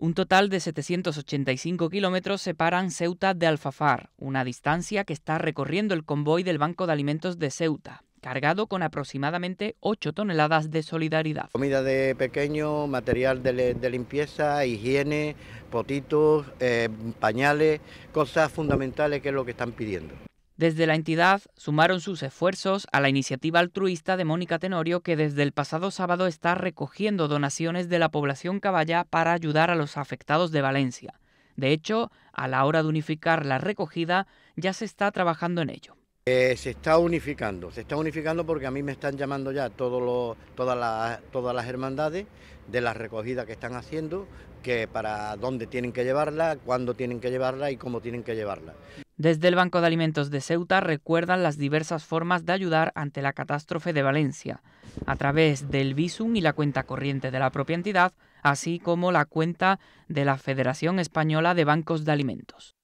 Un total de 785 kilómetros separan Ceuta de Alfafar, una distancia que está recorriendo el convoy del Banco de Alimentos de Ceuta cargado con aproximadamente 8 toneladas de solidaridad. Comida de pequeño, material de, limpieza, higiene, potitos, eh, pañales, cosas fundamentales que es lo que están pidiendo. Desde la entidad sumaron sus esfuerzos a la iniciativa altruista de Mónica Tenorio que desde el pasado sábado está recogiendo donaciones de la población caballa para ayudar a los afectados de Valencia. De hecho, a la hora de unificar la recogida ya se está trabajando en ello. Eh, se está unificando, se está unificando porque a mí me están llamando ya todas, las, todas las hermandades de las recogidas que están haciendo, que para dónde tienen que llevarla, cuándo tienen que llevarla y cómo tienen que llevarla. Desde el Banco de Alimentos de Ceuta recuerdan las diversas formas de ayudar ante la catástrofe de Valencia, a través del Visum y la cuenta corriente de la propia entidad, así como la cuenta de la Federación Española de Bancos de Alimentos.